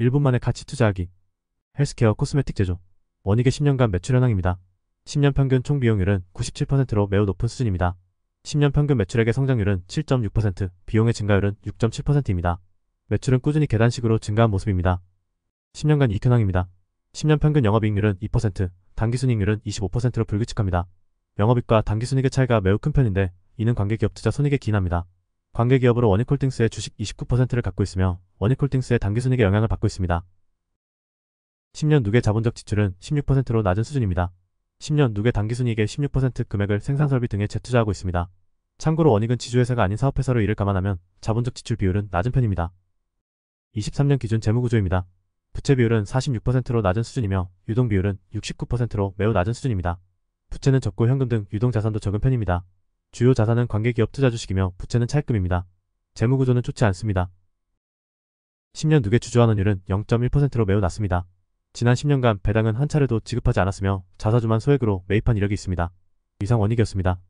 1분 만에 가치 투자하기 헬스케어 코스메틱 제조 원익의 10년간 매출 현황입니다. 10년 평균 총 비용률은 97%로 매우 높은 수준입니다. 10년 평균 매출액의 성장률은 7.6%, 비용의 증가율은 6.7%입니다. 매출은 꾸준히 계단식으로 증가한 모습입니다. 10년간 이익 현황입니다. 10년 평균 영업이익률은 2%, 단기순이익률은 25%로 불규칙합니다. 영업이익과 단기순이익의 차이가 매우 큰 편인데 이는 관계기업 투자 손익에 기인합니다. 관계기업으로 원익홀딩스의 주식 29%를 갖고 있으며 원익홀딩스의 단기순익에 영향을 받고 있습니다. 10년 누계 자본적 지출은 16%로 낮은 수준입니다. 10년 누계 단기순이익의 16% 금액을 생산설비 등에 재투자하고 있습니다. 참고로 원익은 지주회사가 아닌 사업회사로 이를 감안하면 자본적 지출 비율은 낮은 편입니다. 23년 기준 재무구조입니다. 부채 비율은 46%로 낮은 수준이며 유동 비율은 69%로 매우 낮은 수준입니다. 부채는 적고 현금 등 유동 자산도 적은 편입니다. 주요 자산은 관계기업 투자주식이며 부채는 차입금입니다. 재무구조는 좋지 않습니다. 10년 누계 주주환원율은 0.1%로 매우 낮습니다. 지난 10년간 배당은 한 차례도 지급하지 않았으며 자사주만 소액으로 매입한 이력이 있습니다. 이상 원익이었습니다.